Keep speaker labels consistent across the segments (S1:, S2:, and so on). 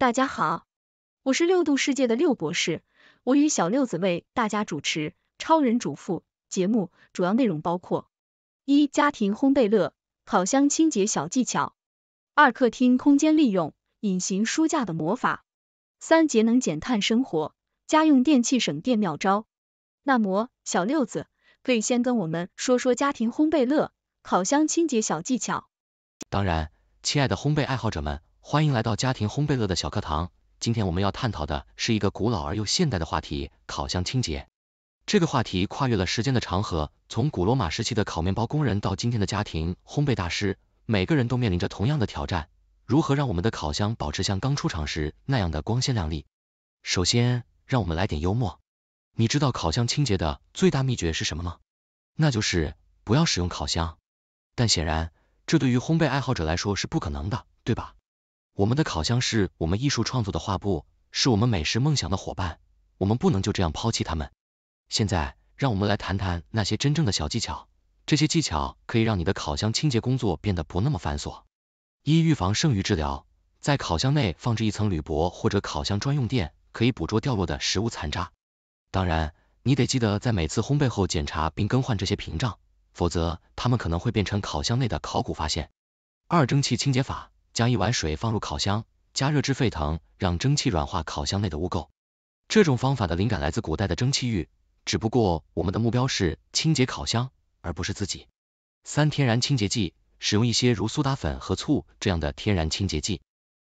S1: 大家好，我是六度世界的六博士，我与小六子为大家主持《超人主妇》节目，主要内容包括：一、家庭烘焙乐、烤箱清洁小技巧；二、客厅空间利用、隐形书架的魔法；三、节能减碳生活、家用电器省电妙招。那么，小六子可以先跟我们说说家庭烘焙乐、烤箱清洁小技巧。
S2: 当然，亲爱的烘焙爱好者们。欢迎来到家庭烘焙乐的小课堂，今天我们要探讨的是一个古老而又现代的话题——烤箱清洁。这个话题跨越了时间的长河，从古罗马时期的烤面包工人到今天的家庭烘焙大师，每个人都面临着同样的挑战：如何让我们的烤箱保持像刚出厂时那样的光鲜亮丽。首先，让我们来点幽默，你知道烤箱清洁的最大秘诀是什么吗？那就是不要使用烤箱。但显然，这对于烘焙爱好者来说是不可能的，对吧？我们的烤箱是我们艺术创作的画布，是我们美食梦想的伙伴。我们不能就这样抛弃他们。现在，让我们来谈谈那些真正的小技巧。这些技巧可以让你的烤箱清洁工作变得不那么繁琐。一、预防剩余治疗，在烤箱内放置一层铝箔或者烤箱专用垫，可以捕捉掉落的食物残渣。当然，你得记得在每次烘焙后检查并更换这些屏障，否则它们可能会变成烤箱内的考古发现。二、蒸汽清洁法。将一碗水放入烤箱，加热至沸腾，让蒸汽软化烤箱内的污垢。这种方法的灵感来自古代的蒸汽浴，只不过我们的目标是清洁烤箱，而不是自己。三、天然清洁剂，使用一些如苏打粉和醋这样的天然清洁剂，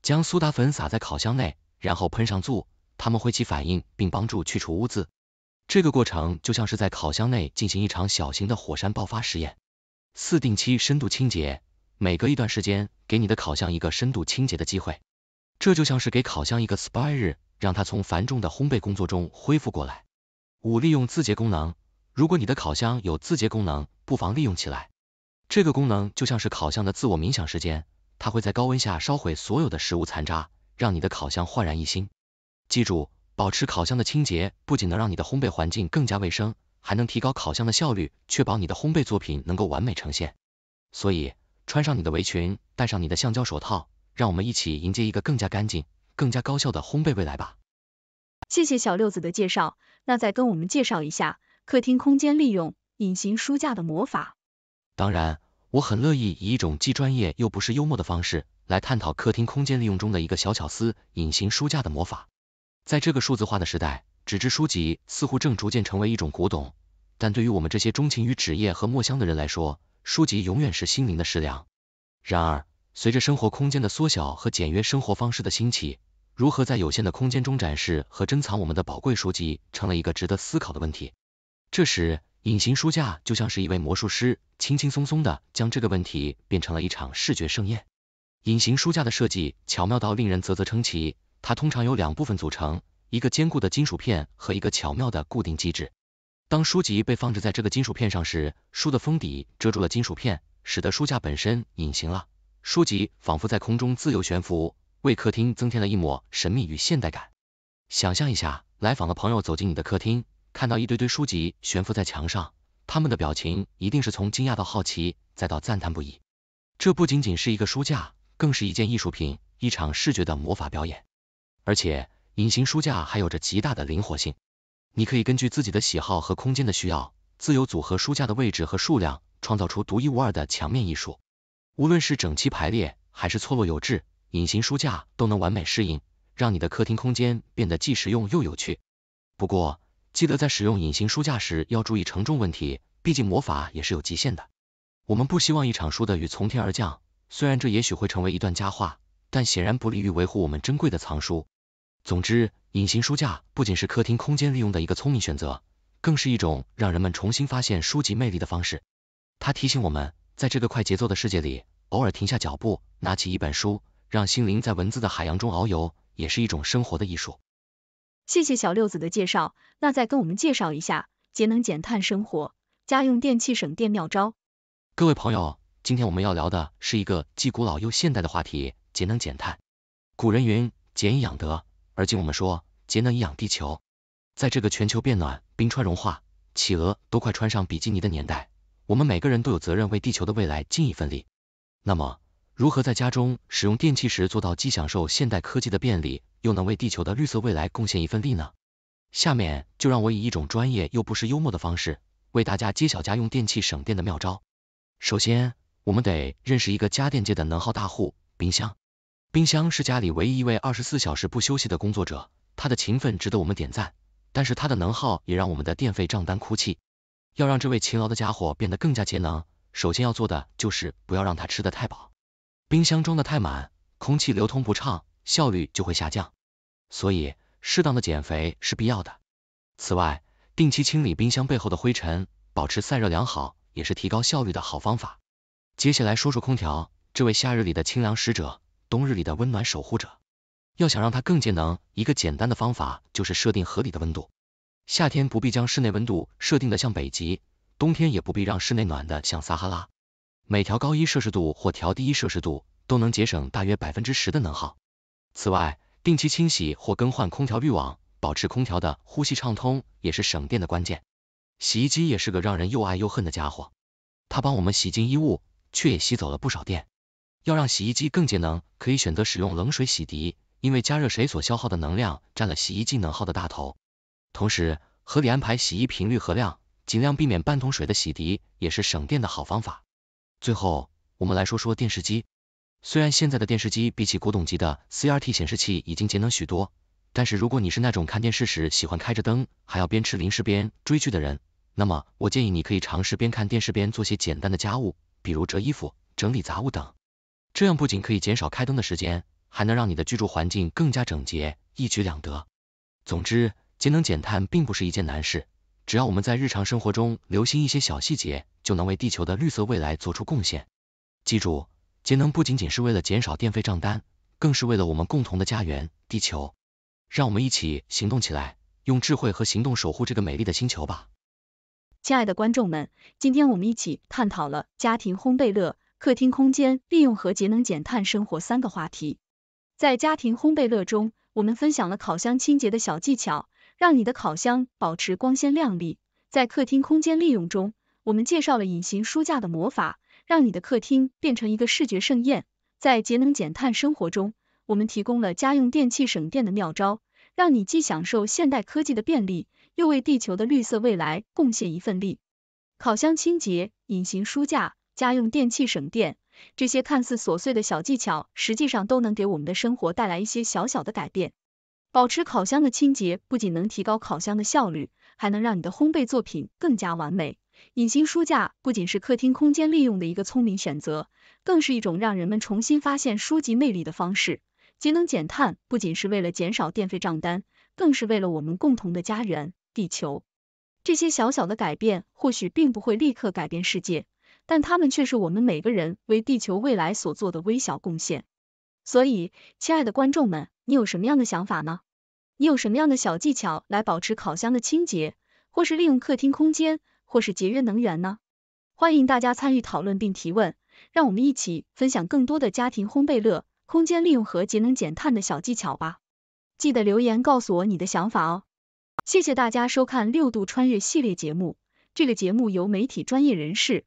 S2: 将苏打粉撒在烤箱内，然后喷上醋，它们会起反应，并帮助去除污渍。这个过程就像是在烤箱内进行一场小型的火山爆发实验。四、定期深度清洁。每隔一段时间，给你的烤箱一个深度清洁的机会，这就像是给烤箱一个 spa 日，让它从繁重的烘焙工作中恢复过来。五、利用字节功能，如果你的烤箱有字节功能，不妨利用起来。这个功能就像是烤箱的自我冥想时间，它会在高温下烧毁所有的食物残渣，让你的烤箱焕然一新。记住，保持烤箱的清洁不仅能让你的烘焙环境更加卫生，还能提高烤箱的效率，确保你的烘焙作品能够完美呈现。所以。穿上你的围裙，戴上你的橡胶手套，让我们一起迎接一个更加干净、更加高效的烘焙未来吧。
S1: 谢谢小六子的介绍，那再跟我们介绍一下客厅空间利用、隐形书架的魔法。
S2: 当然，我很乐意以一种既专业又不失幽默的方式，来探讨客厅空间利用中的一个小巧思——隐形书架的魔法。在这个数字化的时代，纸质书籍似乎正逐渐成为一种古董，但对于我们这些钟情于纸页和墨香的人来说，书籍永远是心灵的食粮，然而，随着生活空间的缩小和简约生活方式的兴起，如何在有限的空间中展示和珍藏我们的宝贵书籍，成了一个值得思考的问题。这时，隐形书架就像是一位魔术师，轻轻松松的将这个问题变成了一场视觉盛宴。隐形书架的设计巧妙到令人啧啧称奇，它通常由两部分组成，一个坚固的金属片和一个巧妙的固定机制。当书籍被放置在这个金属片上时，书的封底遮住了金属片，使得书架本身隐形了。书籍仿佛在空中自由悬浮，为客厅增添了一抹神秘与现代感。想象一下，来访的朋友走进你的客厅，看到一堆堆书籍悬浮在墙上，他们的表情一定是从惊讶到好奇，再到赞叹不已。这不仅仅是一个书架，更是一件艺术品，一场视觉的魔法表演。而且，隐形书架还有着极大的灵活性。你可以根据自己的喜好和空间的需要，自由组合书架的位置和数量，创造出独一无二的墙面艺术。无论是整齐排列还是错落有致，隐形书架都能完美适应，让你的客厅空间变得既实用又有趣。不过，记得在使用隐形书架时要注意承重问题，毕竟魔法也是有极限的。我们不希望一场书的雨从天而降，虽然这也许会成为一段佳话，但显然不利于维护我们珍贵的藏书。总之，隐形书架不仅是客厅空间利用的一个聪明选择，更是一种让人们重新发现书籍魅力的方式。它提醒我们，在这个快节奏的世界里，偶尔停下脚步，拿起一本书，让心灵在文字的海洋中遨游，也是一种生活的艺术。
S1: 谢谢小六子的介绍，那再跟我们介绍一下节能减碳生活、家用电器省电妙招。
S2: 各位朋友，今天我们要聊的是一个既古老又现代的话题——节能减碳。古人云：俭以养德。而今我们说节能以养地球，在这个全球变暖、冰川融化、企鹅都快穿上比基尼的年代，我们每个人都有责任为地球的未来尽一份力。那么，如何在家中使用电器时做到既享受现代科技的便利，又能为地球的绿色未来贡献一份力呢？下面就让我以一种专业又不失幽默的方式，为大家揭晓家用电器省电的妙招。首先，我们得认识一个家电界的能耗大户——冰箱。冰箱是家里唯一一位二十四小时不休息的工作者，他的勤奋值得我们点赞，但是他的能耗也让我们的电费账单哭泣。要让这位勤劳的家伙变得更加节能，首先要做的就是不要让他吃得太饱。冰箱装的太满，空气流通不畅，效率就会下降，所以适当的减肥是必要的。此外，定期清理冰箱背后的灰尘，保持散热良好，也是提高效率的好方法。接下来说说空调，这位夏日里的清凉使者。冬日里的温暖守护者，要想让它更节能，一个简单的方法就是设定合理的温度。夏天不必将室内温度设定的像北极，冬天也不必让室内暖的像撒哈拉。每调高一摄氏度或调低一摄氏度，都能节省大约百分之十的能耗。此外，定期清洗或更换空调滤网，保持空调的呼吸畅通，也是省电的关键。洗衣机也是个让人又爱又恨的家伙，它帮我们洗净衣物，却也吸走了不少电。要让洗衣机更节能，可以选择使用冷水洗涤，因为加热水所消耗的能量占了洗衣机能耗的大头。同时，合理安排洗衣频率和量，尽量避免半桶水的洗涤，也是省电的好方法。最后，我们来说说电视机。虽然现在的电视机比起古董级的 CRT 显示器已经节能许多，但是如果你是那种看电视时喜欢开着灯，还要边吃零食边追剧的人，那么我建议你可以尝试边看电视边做些简单的家务，比如折衣服、整理杂物等。这样不仅可以减少开灯的时间，还能让你的居住环境更加整洁，一举两得。总之，节能减碳并不是一件难事，只要我们在日常生活中留心一些小细节，就能为地球的绿色未来做出贡献。记住，节能不仅仅是为了减少电费账单，更是为了我们共同的家园——地球。让我们一起行动起来，用智慧和行动守护这个美丽的星球吧！
S1: 亲爱的观众们，今天我们一起探讨了家庭烘焙乐。客厅空间利用和节能减碳生活三个话题。在家庭烘焙乐中，我们分享了烤箱清洁的小技巧，让你的烤箱保持光鲜亮丽。在客厅空间利用中，我们介绍了隐形书架的魔法，让你的客厅变成一个视觉盛宴。在节能减碳生活中，我们提供了家用电器省电的妙招，让你既享受现代科技的便利，又为地球的绿色未来贡献一份力。烤箱清洁，隐形书架。家用电器省电，这些看似琐碎的小技巧，实际上都能给我们的生活带来一些小小的改变。保持烤箱的清洁，不仅能提高烤箱的效率，还能让你的烘焙作品更加完美。隐形书架不仅是客厅空间利用的一个聪明选择，更是一种让人们重新发现书籍魅力的方式。节能减碳不仅是为了减少电费账单，更是为了我们共同的家园——地球。这些小小的改变，或许并不会立刻改变世界。但他们却是我们每个人为地球未来所做的微小贡献。所以，亲爱的观众们，你有什么样的想法呢？你有什么样的小技巧来保持烤箱的清洁，或是利用客厅空间，或是节约能源呢？欢迎大家参与讨论并提问，让我们一起分享更多的家庭烘焙乐、空间利用和节能减碳的小技巧吧。记得留言告诉我你的想法哦。谢谢大家收看六度穿越系列节目。这个节目由媒体专业人士。